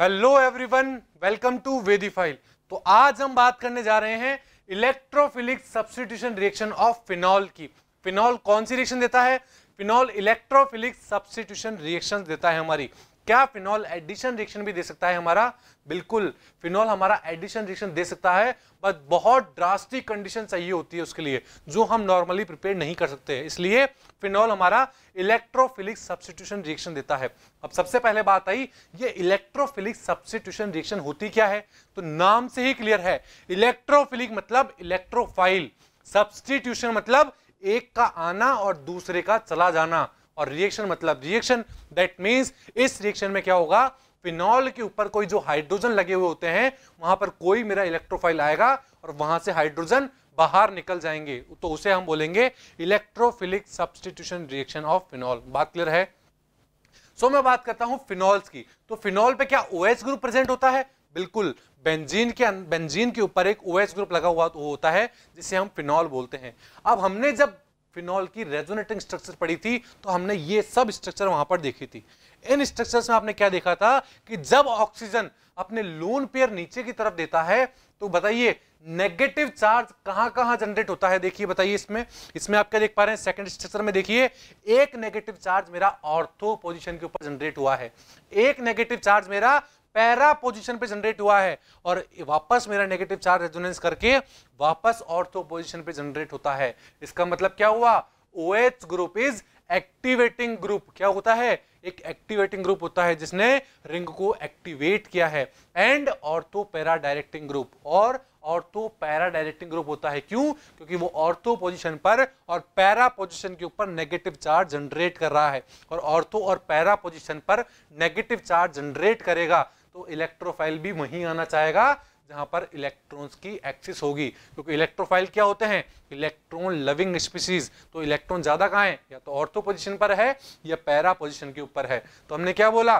Hello everyone welcome to वेदीफाइल तो आज हम बात करने जा रहे हैं electrophilic substitution reaction of phenol की फिनॉल कौन सी रिएक्शन देता है फिनॉल इलेक्ट्रोफिलिक सब्सटीट्यूशन रिएक्शन देता है हमारी क्या फिनॉल एडिशन रिएक्शन भी दे सकता है हमारा बिल्कुल फिनॉल हमारा एडिशन रिएक्शन दे सकता है बट बहुत ड्रास्टिक कंडीशन चाहिए होती है उसके लिए जो हम नॉर्मली प्रिपेयर नहीं कर सकते इसलिए फिनॉल हमारा इलेक्ट्रोफिलिक सब्सिट्यूशन रिएक्शन देता है अब सबसे पहले बात आई ये इलेक्ट्रोफिलिक सब्सिट्यूशन रिएक्शन होती क्या है तो नाम से ही क्लियर है इलेक्ट्रोफिलिक मतलब इलेक्ट्रोफाइल सब्सटीट्यूशन मतलब एक का आना और दूसरे का चला जाना और रिएक्शन मतलब रिएक्शन दैट मीन्स इस रिएक्शन में क्या होगा फिनॉल के ऊपर कोई जो हाइड्रोजन लगे हुए होते हैं वहां पर कोई मेरा इलेक्ट्रोफाइल आएगा और वहां से हाइड्रोजन बाहर निकल जाएंगे तो उसे हम बोलेंगे electrophilic substitution reaction of phenol बात क्लियर है सो so, मैं बात करता हूं फिनॉल्स की तो फिनॉल पे क्या ओएस ग्रुप प्रेजेंट होता है बिल्कुल बेंजीन के बेंजीन अं-, के ऊपर एक ओएस ग्रुप लगा हुआ तो होता है जिसे हम फिनॉल बोलते हैं अब हमने जब फिनॉल की रेजोनेटिंग स्ट्रक्चर पड़ी थी तो हमने ये सब स्ट्रक्चर वहां पर देखी थी इन स्ट्रक्चर्स में आपने क्या देखा था कि जब ऑक्सीजन अपने लोन पेयर नीचे की तरफ देता है तो बताइए नेगेटिव चार्ज कहां कहां जनरेट होता है देखिए बताइए इसमें इसमें आप क्या देख पा रहे हैं सेकंड स्ट्रक्चर में देखिए एक नेगेटिव चार्ज मेरा ऑर्थो पोजीशन के ऊपर जनरेट हुआ है एक नेगेटिव चार्ज मेरा पैरा पोजीशन पे जनरेट हुआ है और वापस मेरा नेगेटिव चार्ज रेजोनेंस करके वापस ऑर्थो पोजीशन पे जनरेट होता है इसका मतलब क्या हुआ OH group is activating group क्या होता है एक एक्टिवेटिंग ग्रुप होता है जिसने रिंग को एक्टिवेट किया है and ortho para directing group और ऑर्थो पैरा डायरेक्टिंग ग्रुप होता है क्यों क्योंकि वो ऑर्थो पोजीशन पर और पैरा पोजीशन के ऊपर नेगेटिव चार्ज जनरेट कर रहा है और ऑर्थो और पैरा पोजीशन पर नेगेटिव चार्ज जनरेट करेगा तो इलेक्ट्रोफाइल भी वहीं आना चाहेगा जहां पर इलेक्ट्रॉन्स की एक्सिस होगी क्योंकि इलेक्ट्रोफाइल क्या होते हैं इलेक्ट्रॉन लविंग स्पीसीज तो इलेक्ट्रॉन ज्यादा कहाँ है या तो ऑर्थो पोजिशन पर है या पैरा पोजिशन के ऊपर है तो हमने क्या बोला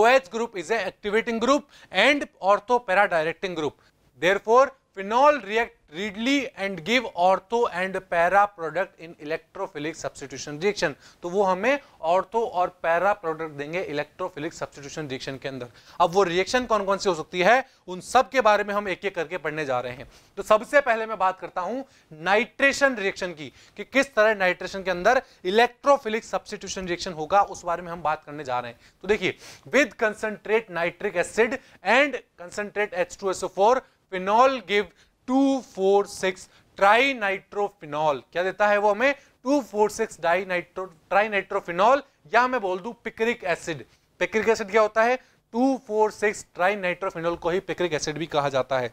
O group is a activating group and ortho para directing group therefore Phenol react readily and give ortho and para product in electrophilic substitution reaction. तो वो हमें ortho और para product देंगे electrophilic substitution reaction के अंदर अब वो reaction कौन कौन सी हो सकती है उन सब के बारे में हम एक एक करके पढ़ने जा रहे हैं तो सबसे पहले मैं बात करता हूँ नाइट्रेशन रिएक्शन की कि किस तरह नाइट्रेशन के अंदर इलेक्ट्रोफिलिक सब्सटीट्यूशन रिएक्शन होगा उस बारे में हम बात करने जा रहे हैं तो देखिए with concentrate nitric acid and concentrate H two SO four phenol give two four six try nitrophenol क्या देता है वो हमें two four six di nitro tri nitrophenol या मैं बोल दू पिक्रिक एसिड पिक्रिक एसिड क्या होता है two four six try trinitrophenol को ही पिक्रिक एसिड भी कहा जाता है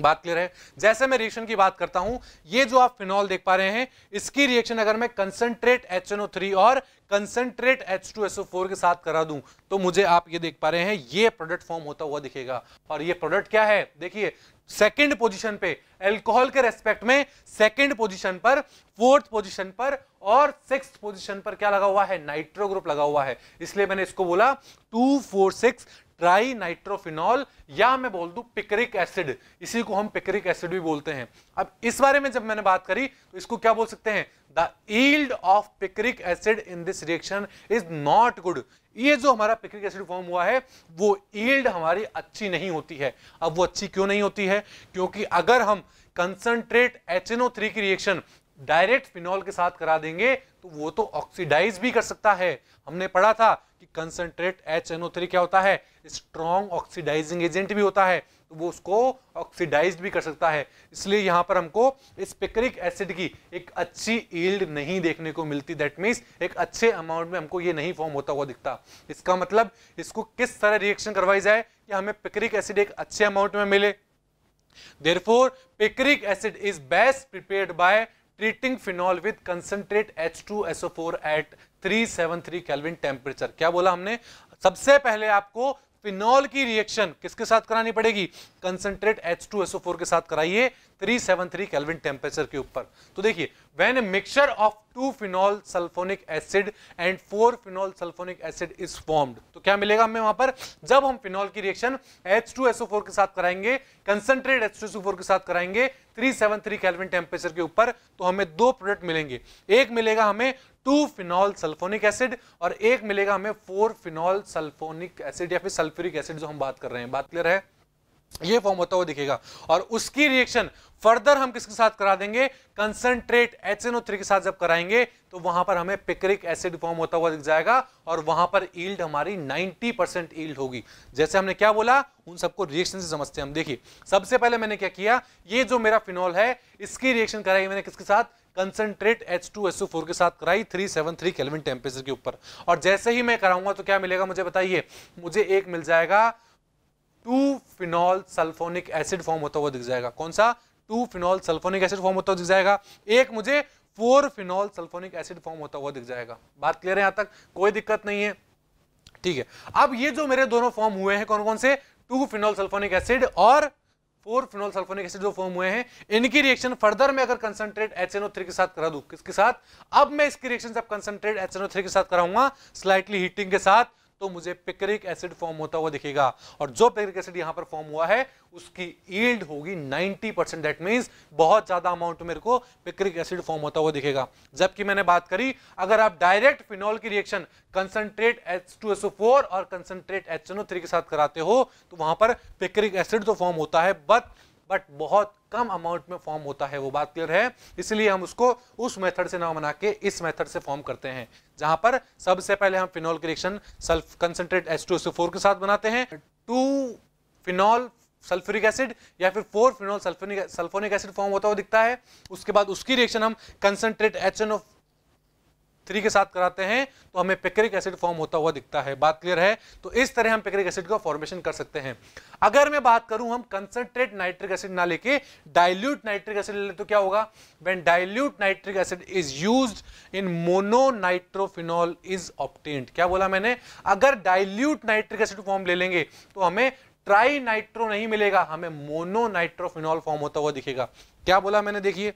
बात क्लियर है जैसे मैं रिएक्शन की बात करता हूं ये जो आप फिनॉल देख पा रहे हैं इसकी रिएक्शन अगर मैं कंसंट्रेट HNO3 और कंसंट्रेट H2SO4 के साथ करा दूं तो मुझे आप ये देख पा रहे हैं ये प्रोडक्ट फॉर्म होता हुआ दिखेगा और ये प्रोडक्ट क्या है देखिए सेकंड पोजीशन पे एल्कोहल के रेस्पेक्ट में सेकंड पोजीशन पर फोर्थ पोजीशन पर और सिक्स पोजीशन पर क्या लगा हुआ है नाइट्रो ग्रुप लगा हुआ है इसलिए मैंने इसको बोला two four six try nitrophenol या मैं बोल दू पिकरिक एसिड इसी को हम पिकरिक एसिड भी बोलते हैं अब इस बारे में जब मैंने बात करी तो इसको क्या बोल सकते हैं the yield of picric acid in this reaction is not good ये जो हमारा पिकरिक एसिड फॉर्म हुआ है वो ईल्ड हमारी अच्छी नहीं होती है अब वो अच्छी क्यों नहीं होती है क्योंकि अगर हम कंसनट्रेट एच की रिएक्शन डायरेक्ट फिनॉल के साथ करा देंगे तो वो तो ऑक्सीडाइज भी कर सकता है हमने पढ़ा था कि कंसनट्रेट एच एन थ्री क्या होता है स्ट्रॉन्ग ऑक्सीडाइजिंग एजेंट भी होता है तो वो उसको ऑक्सीडाइज भी कर सकता है इसलिए यहाँ पर हमको इस पिक्रिक एसिड की एक अच्छी ईल्ड नहीं देखने को मिलती दैट मीन्स एक अच्छे अमाउंट में हमको ये नहीं फॉर्म होता हुआ दिखता इसका मतलब इसको किस तरह रिएक्शन करवाई जाए कि हमें पिक्रिक एसिड एक अच्छे अमाउंट में मिले therefore picric acid is best prepared by treating phenol with concentrate h2so4 at 373 kelvin temperature क्या बोला हमने सबसे पहले आपको फिनॉल की रिएक्शन किसके साथ करानी पड़ेगी कंसंट्रेट H2SO4 के साथ कराइए 373 केल्विन टेम्परेचर के ऊपर तो देखिए when a mixture of two phenol sulphonic acid and four phenol sulphonic acid is formed तो क्या मिलेगा हमें वहां पर जब हम फिनॉल की रिएक्शन H2SO4 के साथ कराएंगे कंसंट्रेट H2SO4 के साथ कराएंगे 373 केल्विन टेम्परेचर के ऊपर तो हमें दो प्रोडक्ट मिलेंगे एक मिलेगा हमें टू फिनॉल सल्फोनिक एसिड और एक मिलेगा हमें फोर फिनॉल सल्फोनिक एसिड या फिर सल्फ्यूरिक एसिड जो हम बात कर रहे हैं बात क्लियर है ये फॉर्म होता हुआ दिखेगा और उसकी रिएक्शन फर्दर हम किसके साथ करा देंगे कंसनट्रेट HNO3 के साथ जब कराएंगे तो वहां पर हमें पिक्रिक एसिड फॉर्म होता हुआ दिख जाएगा और वहां पर ईल्ड हमारी 90 परसेंट ईल्ड होगी जैसे हमने क्या बोला उन सबको रिएक्शन से समझते हैं हम देखिए सबसे पहले मैंने क्या किया ये जो मेरा फिनॉल है इसकी रिएक्शन कराई मैंने किसके साथ कंसनट्रेट H2SO4 के साथ कराई 373 केल्विन टेम्परेचर के ऊपर और जैसे ही मैं कराऊंगा तो क्या मिलेगा मुझे बताइए मुझे एक मिल जाएगा two phenol sulphonic acid form होता हुआ दिख जाएगा कौन सा two phenol sulphonic acid form होता हुआ दिख जाएगा एक मुझे four phenol sulphonic acid form होता हुआ दिख जाएगा बात क्लियर है यहां तक कोई दिक्कत नहीं है ठीक है अब ये जो मेरे दोनों फॉर्म हुए हैं कौन कौन से टू फिनॉल सल्फोनिक एसिड और फोर फिनॉल सल्फोनिक एसिड जो फॉर्म हुए हैं इनकी रिएक्शन फर्दर में अगर कंसंट्रेट HNO3 के साथ करा दूं किसके साथ अब मैं इसकी रिएक्शन अब कंसंट्रेट HNO3 के साथ कराऊंगा स्लाइटली हीटिंग के साथ तो मुझे पिकरिक एसिड फॉर्म होता हुआ दिखेगा और जो पिकरिक एसिड यहां पर फॉर्म हुआ है उसकी ईल्ड होगी 90 परसेंट दैट मीन्स बहुत ज्यादा अमाउंट मेरे को पिकरिक एसिड फॉर्म होता हुआ दिखेगा जबकि मैंने बात करी अगर आप डायरेक्ट फिनॉल की रिएक्शन कंसनट्रेट H2SO4 और कंसनट्रेट HNO3 के साथ कराते हो तो वहां पर पिकरिक एसिड तो फॉर्म होता है बट बट बहुत कम अमाउंट में फॉर्म होता है वो बात क्लियर है इसलिए हम उसको उस मेथड से ना बना के इस मेथड से फॉर्म करते हैं जहां पर सबसे पहले हम फिनॉल के रिएक्शन सल्फ concentrate S two concentrate four के साथ बनाते हैं टू फिनॉल सल्फ्यूरिक एसिड या फिर four phenol sulphonic acid form होता हुआ दिखता है उसके बाद उसकी रिएक्शन हम concentrate H N of three के साथ कराते हैं तो हमें पेक्रिक एसिड फॉर्म होता हुआ दिखता है बात क्लियर है तो इस तरह हम पेक्रिक एसिड का फॉर्मेशन कर सकते हैं अगर मैं बात करूं हम कंसनट्रेट नाइट्रिक एसिड ना लेके डाइल्यूट नाइट्रिक एसिड ले तो क्या होगा when dilute nitric acid is use in mononitrophenol is obtained क्या बोला मैंने अगर डाइल्यूट नाइट्रिक एसिड फॉर्म ले लेंगे तो हमें ट्राई नाइट्रो नहीं मिलेगा हमें मोनो नाइट्रोफिनॉल फॉर्म होता हुआ दिखेगा क्या बोला मैंने देखिए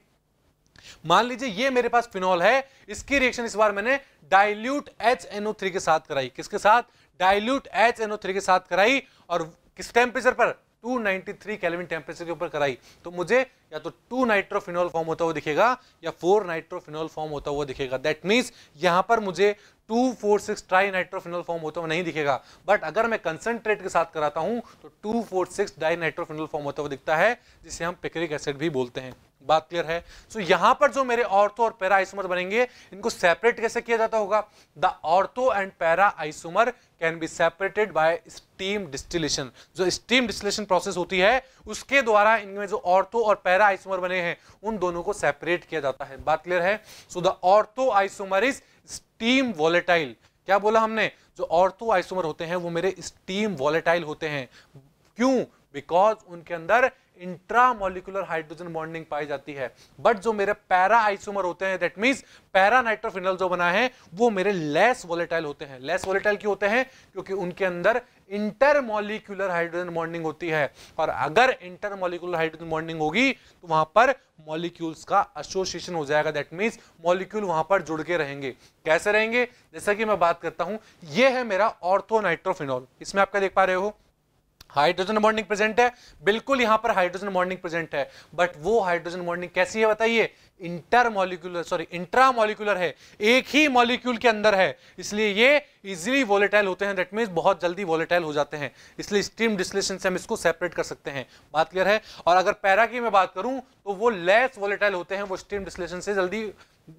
मान लीजिए ये मेरे पास फिनॉल है इसकी रिएक्शन इस बार मैंने डाइल्यूट एच थ्री के साथ कराई किसके साथ डाइल्यूट एच थ्री के साथ कराई और किस टेम्परेचर पर 293 केल्विन टेम्परेचर के ऊपर कराई तो मुझे या तो टू नाइट्रोफिनॉल फॉर्म होता हुआ दिखेगा या फोर नाइट्रोफिनॉल फॉर्म होता हुआ दिखेगा दैट मीन्स यहाँ पर मुझे two four six try trinitrophenol form होता हुआ नहीं दिखेगा बट अगर मैं कंसनट्रेट के साथ कराता हूँ तो two four six dinitrophenol form होता हुआ दिखता है जिसे हम पिक्रिक एसिड भी बोलते हैं बात क्लियर है सो so, यहां पर जो मेरे ऑर्थो और पैरा आइसोमर बनेंगे इनको सेपरेट कैसे किया जाता होगा the ortho and para isomer can be separated by steam distillation जो स्टीम डिस्टिलेशन प्रोसेस होती है उसके द्वारा इनमें जो ऑर्थो और पैरा आइसोमर बने हैं उन दोनों को सेपरेट किया जाता है बात क्लियर है so the ortho isomer is steam volatile क्या बोला हमने जो ऑर्थो आइसोमर होते हैं वो मेरे स्टीम वॉलेटाइल होते हैं क्यों बिकॉज उनके अंदर इंट्रामोलिकुलर हाइड्रोजन बॉन्डिंग पाई जाती है बट जो मेरे पैरा आइसोमर होते हैं दैट मीन्स पैरा नाइट्रोफिनल जो बना है वो मेरे लेस वोलेटाइल होते हैं लेस वोलेटाइल क्यों होते हैं क्योंकि उनके अंदर इंटरमोलिकुलर हाइड्रोजन बॉन्डिंग होती है और अगर इंटरमोलिकुलर हाइड्रोजन बॉन्डिंग होगी तो वहां पर मॉलिक्यूल्स का एसोसिएशन हो जाएगा दैट मीन्स मॉलिक्यूल वहां पर जुड़ के रहेंगे कैसे रहेंगे जैसा कि मैं बात करता हूं यह है मेरा ऑर्थोनाइट्रोफिनॉल इसमें आपका देख पा रहे हो हाइड्रोजन बॉन्डिंग प्रेजेंट है बिल्कुल यहां पर हाइड्रोजन बॉन्डिंग प्रेजेंट है बट वो हाइड्रोजन बॉन्डिंग कैसी है बताइए intermolecular sorry intramolecular है एक ही मॉलिक्यूल के अंदर है इसलिए ये इजिली वोलेटाइल होते हैं दैट मीन बहुत जल्दी वोलेटाइल हो जाते हैं इसलिए स्टीम डिस्लेशन से हम इसको सेपरेट कर सकते हैं बात क्लियर है और अगर पैरा की मैं बात करूं तो वो लेस वोलेटाइल होते हैं वो स्टीम डिस्लेशन से जल्दी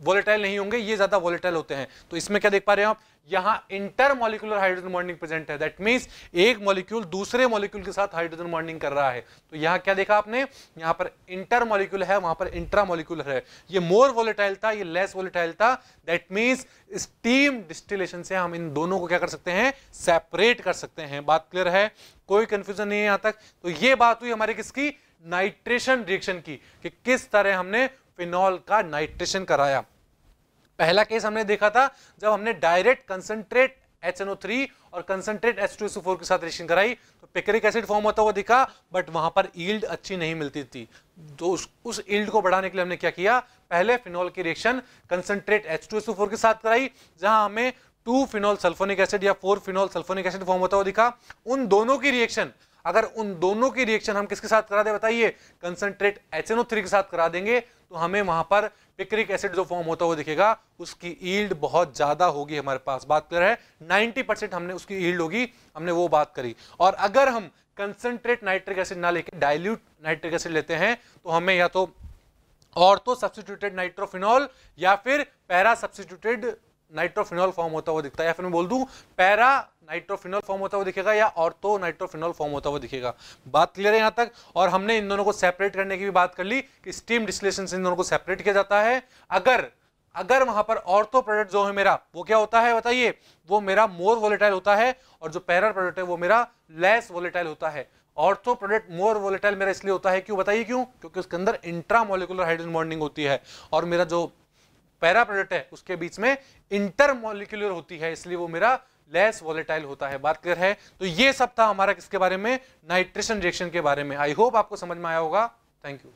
वॉलेटाइल नहीं होंगे ये ज्यादा वॉलेटाइल होते हैं तो इसमें क्या देख पा रहे हैं आप यहां intermolecular hydrogen bonding present है दैट मीन्स एक मॉलिक्यूल दूसरे मॉलिक्यूल के साथ हाइड्रोजन बॉन्डिंग कर रहा है तो यहां क्या देखा आपने यहां पर इंटर मॉलिक्यूल है वहां पर इंट्रा इंट्रामोलिकुलर है ये मोर वॉलेटाइल था ये लेस वॉलेटाइल था दैट मीन्स स्टीम डिस्टिलेशन से हम इन दोनों को क्या कर सकते हैं सेपरेट कर सकते हैं बात क्लियर है कोई कंफ्यूजन नहीं है यहां तक तो ये बात हुई हमारे किसकी नाइट्रेशन रिएक्शन की कि किस तरह हमने फिनॉल का नाइट्रेशन कराया पहला केस हमने देखा था जब हमने डायरेक्ट कंसनट्रेट HNO3 और कंसनट्रेट H2SO4 के साथ रिएक्शन कराई तो पिकरिक एसिड फॉर्म होता हुआ दिखा बट वहां पर ईल्ड अच्छी नहीं मिलती थी तो उस उस ईल्ड को बढ़ाने के लिए हमने क्या किया पहले फिनॉल की रिएक्शन कंसनट्रेट H2SO4 के साथ कराई जहां हमें टू फिनॉल सल्फोनिक एसिड या four phenol sulphonic acid form होता हुआ दिखा उन दोनों की रिएक्शन अगर उन दोनों की रिएक्शन हम किसके साथ करा दें बताइए कंसनट्रेट एच के साथ करा देंगे तो हमें वहां पर पिक्रिक एसिड जो फॉर्म होता हुआ दिखेगा उसकी ईल्ड बहुत ज़्यादा होगी हमारे पास बात कर रहे हैं नाइन्टी परसेंट हमने उसकी ईल्ड होगी हमने वो बात करी और अगर हम कंसनट्रेट नाइट्रिक एसिड ना लेके डाइल्यूट नाइट्रिक एसिड लेते हैं तो हमें या तो और तो सब्सिट्यूटेड नाइट्रोफिनॉल या फिर पैरा सब्सिट्यूटेड नाइट्रोफिनॉल फॉर्म होता हुआ दिखता है या फिर मैं बोल दूं पैरा नाइट्रोफिनॉल फॉर्म होता हुआ दिखेगा या ऑर्थो नाइट्रोफिनॉल फॉर्म होता हुआ दिखेगा बात क्लियर है यहां तक और हमने इन दोनों को सेपरेट करने की भी बात कर ली कि स्टीम डिस्लेशन से इन दोनों को सेपरेट किया जाता है अगर अगर वहां पर ऑर्थो प्रोडक्ट जो है मेरा वो क्या होता है बताइए वो मेरा मोर वोलेटाइल होता है और जो पैरा प्रोडक्ट है वो मेरा लेस वोलेटाइल होता है ऑर्थो प्रोडक्ट मोर वोलेटाइल मेरा इसलिए होता है क्यों बताइए क्यों क्योंकि उसके अंदर इंट्रामोलिकुलर हाइड्रोजन बॉन्डिंग होती है और मेरा जो पैरा प्रोडक्ट है उसके बीच में इंटरमोलिकुलर होती है इसलिए वो मेरा लेस वॉलेटाइल होता है बात क्लियर है तो ये सब था हमारा किसके बारे में नाइट्रेशन रिएक्शन के बारे में आई होप आपको समझ में आया होगा थैंक यू